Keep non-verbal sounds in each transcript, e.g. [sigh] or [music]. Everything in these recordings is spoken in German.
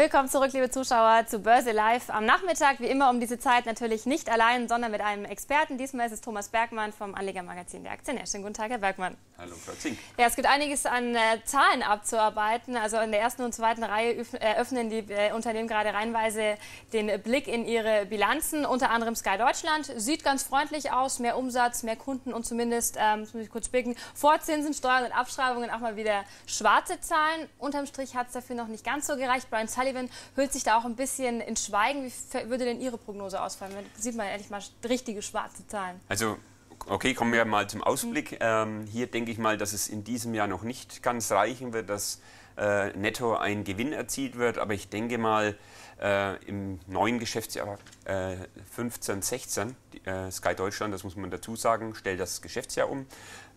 Willkommen zurück, liebe Zuschauer, zu Börse Live am Nachmittag. Wie immer um diese Zeit natürlich nicht allein, sondern mit einem Experten. Diesmal ist es Thomas Bergmann vom Anlegermagazin der Aktionär. Schönen guten Tag, Herr Bergmann. Hallo, Frau Zink. Ja, es gibt einiges an äh, Zahlen abzuarbeiten. Also in der ersten und zweiten Reihe eröffnen äh, die äh, Unternehmen gerade reinweise den Blick in ihre Bilanzen. Unter anderem Sky Deutschland sieht ganz freundlich aus. Mehr Umsatz, mehr Kunden und zumindest, ähm, muss ich kurz blicken, vor Zinsen, Steuern und Abschreibungen auch mal wieder schwarze Zahlen. Unterm Strich hat es dafür noch nicht ganz so gereicht. Brian Sully Sullivan hüllt sich da auch ein bisschen in Schweigen. Wie würde denn Ihre Prognose ausfallen? Da sieht man ehrlich mal richtige schwarze Zahlen. Also okay, kommen wir mal zum Ausblick. Ähm, hier denke ich mal, dass es in diesem Jahr noch nicht ganz reichen wird, dass äh, netto ein Gewinn erzielt wird. Aber ich denke mal, äh, im neuen Geschäftsjahr äh, 15, 16, äh, Sky Deutschland, das muss man dazu sagen, stellt das Geschäftsjahr um.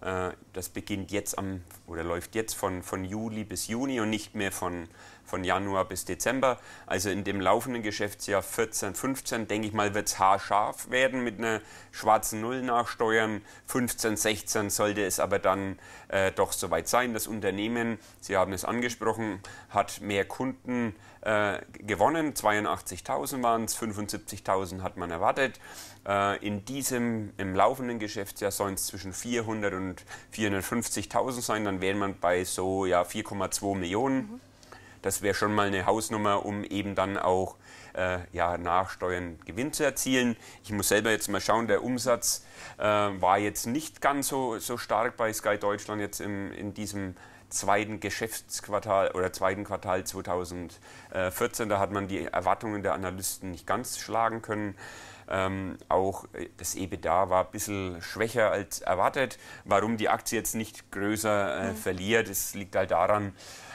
Äh, das beginnt jetzt am, oder läuft jetzt von, von Juli bis Juni und nicht mehr von, von Januar bis Dezember. Also in dem laufenden Geschäftsjahr 14, 15, denke ich mal, wird es haarscharf werden mit einer schwarzen Null nachsteuern. 15, 16 sollte es aber dann äh, doch soweit sein. Das Unternehmen, Sie haben es angesprochen, hat mehr Kunden äh, gewonnen. 82.000 waren es, 75.000 hat man erwartet. Äh, in diesem, im laufenden Geschäftsjahr sollen es zwischen 400 und 450.000 sein. Dann wären man bei so ja, 4,2 Millionen. Mhm. Das wäre schon mal eine Hausnummer, um eben dann auch äh, ja, nach Gewinn zu erzielen. Ich muss selber jetzt mal schauen, der Umsatz äh, war jetzt nicht ganz so, so stark bei Sky Deutschland jetzt im, in diesem zweiten Geschäftsquartal oder zweiten Quartal 2014. Da hat man die Erwartungen der Analysten nicht ganz schlagen können. Ähm, auch äh, das EBITDA war ein bisschen schwächer als erwartet. Warum die Aktie jetzt nicht größer äh, mhm. verliert, das liegt halt daran,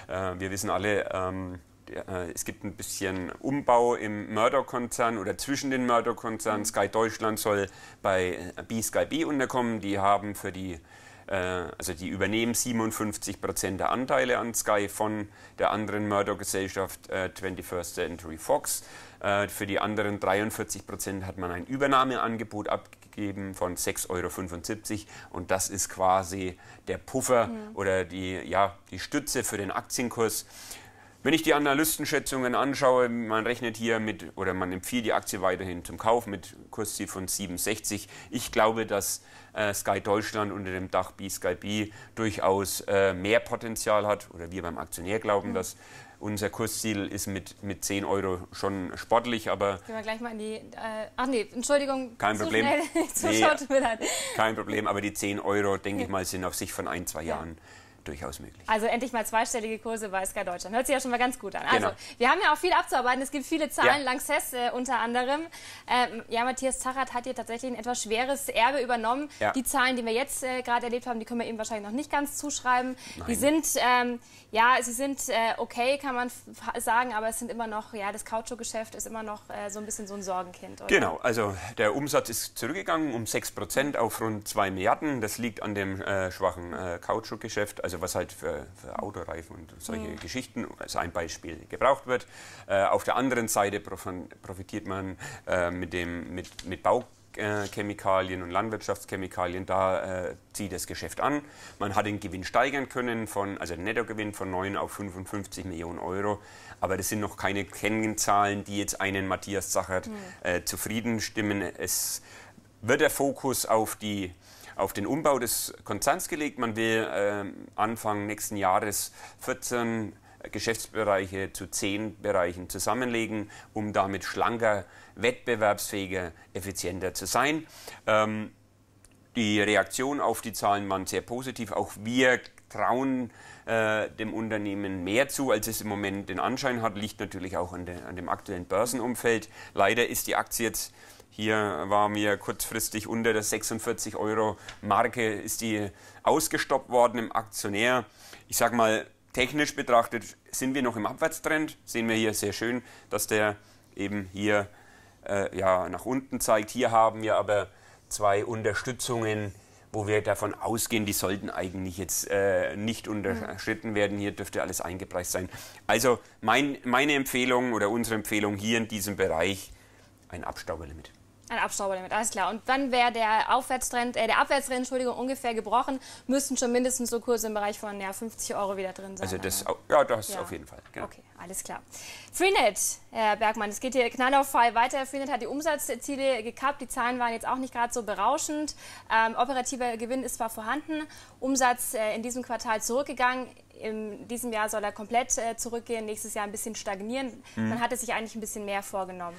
äh, wir wissen alle, ähm, äh, es gibt ein bisschen Umbau im Mörderkonzern oder zwischen den Mörderkonzernen. Mhm. Sky Deutschland soll bei äh, B Sky B unterkommen. Die haben für die äh, also die übernehmen 57 Prozent der Anteile an Sky von der anderen Mördergesellschaft äh, 21st Century Fox. für die anderen 43 Prozent hat man ein Übernahmeangebot abgegeben von 6,75 Euro und das ist quasi der Puffer ja. Mhm. oder die, ja, die Stütze für den Aktienkurs. Wenn ich die Analystenschätzungen anschaue, man rechnet hier mit oder man empfiehlt die Aktie weiterhin zum Kauf mit Kursziel von 67. Ich glaube, dass äh, Sky Deutschland unter dem Dach B Sky B durchaus äh, mehr Potenzial hat oder wir beim Aktionär glauben, mhm. dass unser Kursziel ist mit, mit 10 Euro schon sportlich, aber. Gehen wir gleich mal in die. Äh, ach nee, Entschuldigung. Kein Problem. Schnell, [laughs] nee, kein Problem, aber die 10 Euro, denke ja. ich mal, sind auf sich von ein, zwei ja. Jahren durchaus möglich. Also endlich mal zweistellige Kurse bei Sky Deutschland. Hört sich ja schon mal ganz gut an. Genau. Also, genau. wir haben ja auch viel abzuarbeiten. Es gibt viele Zahlen, ja. Lanxess äh, unter anderem. Ähm, ja, Matthias Zachert hat hier tatsächlich ein etwas schweres Erbe übernommen. Ja. Die Zahlen, die wir jetzt äh, gerade erlebt haben, die können wir ihm wahrscheinlich noch nicht ganz zuschreiben. Nein. Die sind, ähm, ja, sie sind äh, okay, kann man sagen, aber es sind immer noch, ja, das Kautschuk-Geschäft ist immer noch äh, so ein bisschen so ein Sorgenkind. Oder? Genau, also der Umsatz ist zurückgegangen um 6 auf rund 2 Milliarden. Das liegt an dem äh, schwachen äh, Kautschuk-Geschäft also was halt für, für Autoreifen und solche mhm. Geschichten als ein Beispiel gebraucht wird. Äh, auf der anderen Seite profitiert man äh, mit, dem, mit, mit Bau. und Landwirtschaftschemikalien, da äh, zieht das Geschäft an. Man hat den Gewinn steigern können, von, also den Nettogewinn von 9 auf 55 Millionen Euro. Aber das sind noch keine Kennzahlen, die jetzt einen Matthias Zachert mhm. äh, zufrieden stimmen. Es wird der Fokus auf die auf den Umbau des Konzerns gelegt. Man will äh, Anfang nächsten Jahres 14 äh, Geschäftsbereiche zu 10 Bereichen zusammenlegen, um damit schlanker, wettbewerbsfähiger, effizienter zu sein. Ähm, die Reaktion auf die Zahlen waren sehr positiv. Auch wir trauen äh, dem Unternehmen mehr zu, als es im Moment den Anschein hat. Liegt natürlich auch an, de, an dem aktuellen Börsenumfeld. Leider ist die Aktie jetzt hier war mir kurzfristig unter der 46 Euro Marke ist die ausgestoppt worden im Aktionär. Ich sage mal, technisch betrachtet sind wir noch im Abwärtstrend. Sehen wir hier sehr schön, dass der eben hier äh, ja, nach unten zeigt. Hier haben wir aber zwei Unterstützungen, wo wir davon ausgehen, die sollten eigentlich jetzt äh, nicht unterschritten werden. Hier dürfte alles eingepreist sein. Also mein, meine Empfehlung oder unsere Empfehlung hier in diesem Bereich ein Abstauberlimit. Ein Abstauber damit, alles klar. Und dann wäre der Aufwärtstrend, äh, der Abwärtstrend, Entschuldigung, ungefähr gebrochen, müssten schon mindestens so Kurse im Bereich von ja, 50 Euro wieder drin sein. Also das, ja, das ja. auf jeden Fall. Genau. Okay, alles klar. Freenet, Herr Bergmann, es geht hier knallauffrei weiter. Freenet hat die Umsatzziele gekappt, die Zahlen waren jetzt auch nicht gerade so berauschend. Ähm, operativer Gewinn ist zwar vorhanden, Umsatz äh, in diesem Quartal zurückgegangen. In diesem Jahr soll er komplett äh, zurückgehen, nächstes Jahr ein bisschen stagnieren. Mhm. Man hatte sich eigentlich ein bisschen mehr vorgenommen.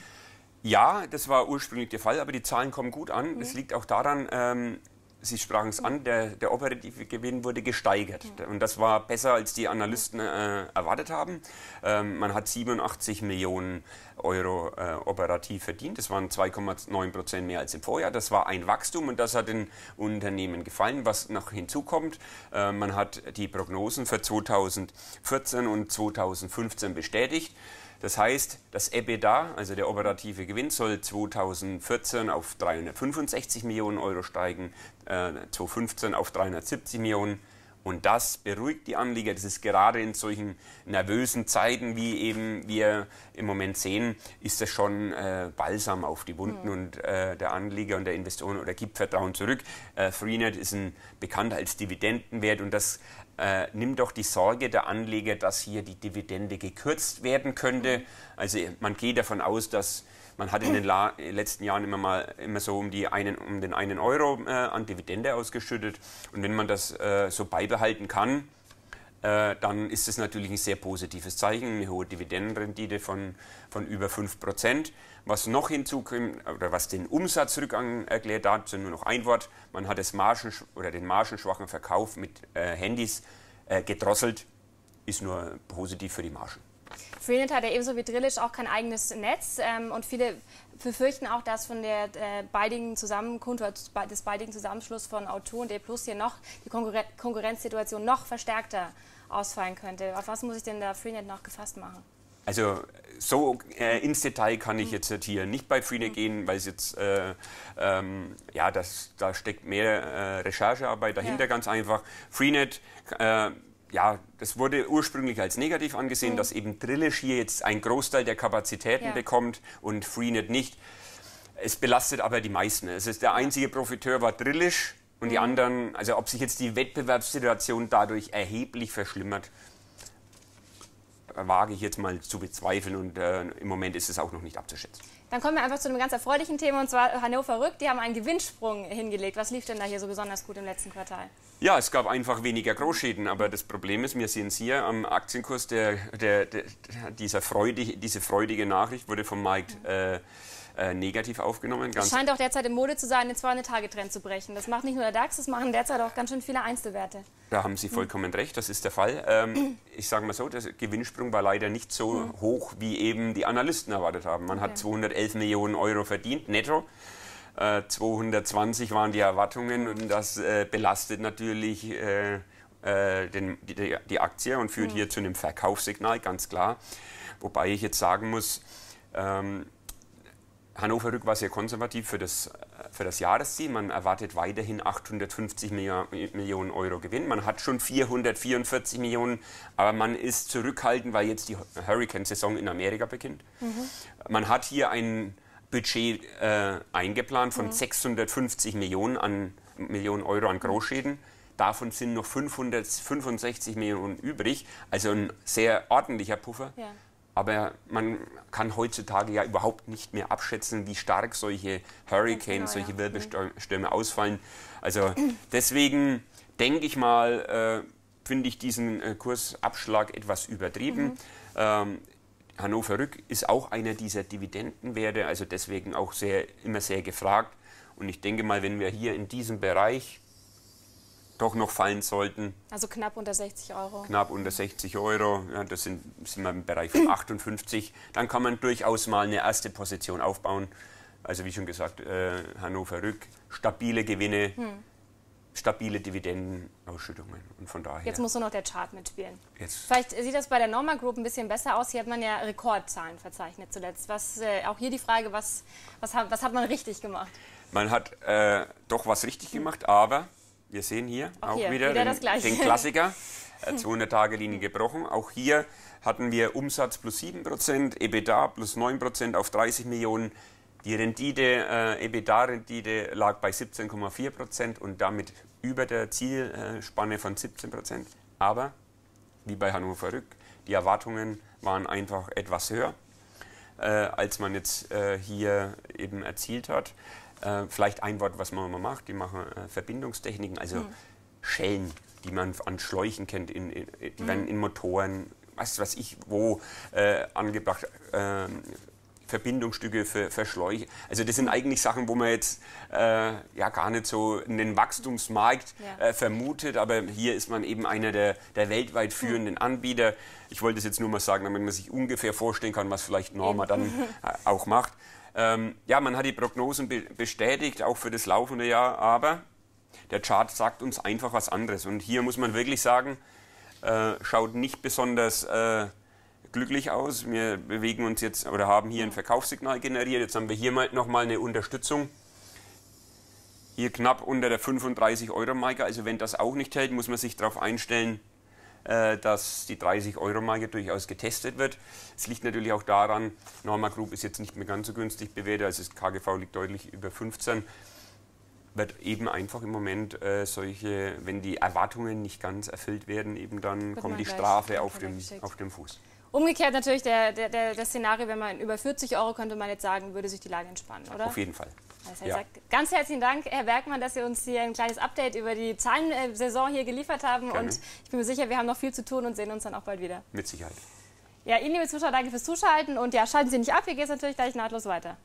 Ja, das war ursprünglich der Fall, aber die Zahlen kommen gut an. Mhm. liegt auch daran, ähm, Sie sprachen es an, der, der operative Gewinn wurde gesteigert. Mhm. Und das war besser, als die Analysten äh, erwartet haben. Ähm, man hat 87 Millionen Euro äh, operativ verdient. Das waren 2,9 Prozent mehr als im Vorjahr. Das war ein Wachstum und das hat den Unternehmen gefallen. Was noch hinzukommt, äh, man hat die Prognosen für 2014 und 2015 bestätigt. Das heißt, das EBITDA, also der operative Gewinn, soll 2014 auf 365 Millionen Euro steigen, äh, 2015 auf 370 Millionen. Und das beruhigt die Anleger. Das ist gerade in solchen nervösen Zeiten, wie eben wir im Moment sehen, ist das schon äh, Balsam auf die Wunden mhm. und äh, der Anleger und der Investoren oder gibt Vertrauen zurück. Äh, Freenet ist ein bekannt als Dividendenwert und das äh, nimm doch die Sorge der Anleger, dass hier die Dividende gekürzt werden könnte. Also man geht davon aus, dass man hat in den La letzten Jahren immer mal immer so um, die einen, um den einen Euro äh, an Dividende ausgeschüttet. Und wenn man das äh, so beibehalten kann, äh, dann ist es natürlich ein sehr positives Zeichen, eine hohe Dividendenrendite von, von über 5%. Was noch hinzukommt, oder was den Umsatzrückgang erklärt dazu nur noch ein Wort, man hat das Margen, oder den margenschwachen Verkauf mit äh, Handys äh, gedrosselt, ist nur positiv für die Margen. Freenet hat ja ebenso wie Drillisch auch kein eigenes Netz ähm, und viele befürchten auch, dass von der äh, baldigen Zusammenkunft, des baldigen Zusammenschluss von O2 und E Plus hier noch die Konkurren Konkurrenzsituation noch verstärkter ausfallen könnte. Auf was muss ich denn da Freenet noch gefasst machen? Also so äh, ins Detail kann ich mhm. jetzt hier nicht bei Freenet mhm. gehen, weil es jetzt, äh, ähm, ja, das, da steckt mehr äh, Recherchearbeit dahinter, ja. ganz einfach. Freenet äh, ja, das wurde ursprünglich als negativ angesehen, mhm. dass eben Drillisch hier jetzt einen Großteil der Kapazitäten ja. bekommt und Freenet nicht. Es belastet aber die meisten. Es ist der einzige Profiteur war Drillisch und mhm. die anderen, also ob sich jetzt die Wettbewerbssituation dadurch erheblich verschlimmert, wage ich jetzt mal zu bezweifeln und äh, im Moment ist es auch noch nicht abzuschätzen. Dann kommen wir einfach zu einem ganz erfreulichen Thema und zwar Hannover Rück. Die haben einen Gewinnsprung hingelegt. Was lief denn da hier so besonders gut im letzten Quartal? Ja, es gab einfach weniger Großschäden, aber das Problem ist, wir sehen es hier am Aktienkurs, der, der, der, dieser freudig, diese freudige Nachricht wurde vom Markt. Mhm. Äh, äh, negativ aufgenommen. Ganz das scheint auch derzeit in Mode zu sein, den 200-Tage-Trend zu brechen. Das macht nicht nur der DAX, das machen derzeit auch ganz schön viele Einzelwerte. Da haben Sie hm. vollkommen mhm. recht, das ist der Fall. Ähm, [clears throat] ich sage mal so, der Gewinnsprung war leider nicht so mhm. hoch, wie eben die Analysten erwartet haben. Man okay. hat 211 Millionen Euro verdient, netto. 220 äh, waren die Erwartungen und das äh, belastet natürlich äh, äh, den, die, die, Aktie und führt mhm. hier zu einem Verkaufssignal, ganz klar. Wobei ich jetzt sagen muss, ähm, Hannover Rück war sehr konservativ für das, äh, für das Jahresziel. Man erwartet weiterhin 850 Millionen Euro Gewinn. Man hat schon 444 Millionen, aber man ist zurückhaltend, weil jetzt die Hurricane-Saison in Amerika beginnt. Mhm. Man hat hier ein Budget äh, eingeplant von mhm. 650 Millionen, an, Millionen Euro an Großschäden. Davon sind noch 565 Millionen übrig, also ein sehr ordentlicher Puffer. Ja aber man kann heutzutage ja überhaupt nicht mehr abschätzen, wie stark solche Hurricanes, genau, solche Wirbelstürme ausfallen. Also deswegen denke ich mal, äh, finde ich diesen äh, Kursabschlag etwas übertrieben. Mhm. Ähm, Hannover Rück ist auch einer dieser Dividendenwerte, also deswegen auch sehr, immer sehr gefragt. Und ich denke mal, wenn wir hier in diesem Bereich doch noch fallen sollten. Also knapp unter 60 Euro. Knapp unter 60 Euro, ja, das sind, sind wir im Bereich von 58. [coughs] Dann kann man durchaus mal eine erste Position aufbauen. Also wie schon gesagt, äh, Hannover Rück, stabile Gewinne, hm. stabile Dividendenausschüttungen. Und von daher. Jetzt muss nur noch der Chart mitspielen. Jetzt. Vielleicht sieht das bei der Norma Group ein bisschen besser aus. Hier hat man ja Rekordzahlen verzeichnet zuletzt. Was, äh, auch hier die Frage, was, was, was, hat man richtig gemacht? Man hat äh, doch was richtig gemacht, aber wir sehen hier auch, auch hier, wieder, wieder den, den, Klassiker, [laughs] äh, 200 Tage Linie gebrochen. Auch hier hatten wir Umsatz plus 7%, EBITDA plus 9% auf 30 Millionen. Die Rendite, äh, EBITDA-Rendite lag bei 17,4% und damit über der Zielspanne von 17%. Aber, wie bei Hannover Rück, die Erwartungen waren einfach etwas höher, äh, als man jetzt äh, hier eben erzielt hat. Äh, vielleicht ein Wort, was man immer macht, die machen äh, Verbindungstechniken, also mhm. Schellen, die man an Schläuchen kennt, in, in, äh, in, mhm. in Motoren, was weiß ich, wo äh, angebracht. Ähm, Verbindungsstücke für, für Schläuche. Also das sind hm. eigentlich Sachen, wo man jetzt äh, ja gar nicht so einen Wachstumsmarkt ja. äh, vermutet, aber hier ist man eben einer der, der weltweit hm. führenden Anbieter. Ich wollte es jetzt nur mal sagen, damit man sich ungefähr vorstellen kann, was vielleicht Norma dann [laughs] äh, auch macht. Ähm, ja, man hat die Prognosen be bestätigt, auch für das laufende Jahr, aber der Chart sagt uns einfach was anderes. Und hier muss man wirklich sagen, äh, schaut nicht besonders äh, glücklich aus. Wir bewegen uns jetzt oder haben hier ein Verkaufssignal generiert. Jetzt haben wir hier mal, nochmal eine Unterstützung. Hier knapp unter der 35-Euro-Marke. Also wenn das auch nicht hält, muss man sich darauf einstellen, äh, dass die 30-Euro-Marke durchaus getestet wird. Es liegt natürlich auch daran, Norma Group ist jetzt nicht mehr ganz so günstig bewertet, also das KGV liegt deutlich über 15 wird eben einfach im Moment äh, solche, wenn die Erwartungen nicht ganz erfüllt werden, eben dann wird kommt die Strafe auf dem, auf dem Fuß. Umgekehrt natürlich der, der, der, das Szenario, wenn man über 40 Euro könnte man jetzt sagen, würde sich die Lage entspannen, oder? Auf jeden Fall. Das also heißt, ja. Ganz herzlichen Dank, Herr Bergmann, dass Sie uns hier ein kleines Update über die Zahlensaison hier geliefert haben. Gerne. Und ich bin mir sicher, wir haben noch viel zu tun und sehen uns dann auch bald wieder. Mit Sicherheit. Ja, Ihnen, liebe Zuschauer, danke fürs Zuschalten. Und ja, schalten Sie nicht ab, hier geht es natürlich gleich nahtlos weiter.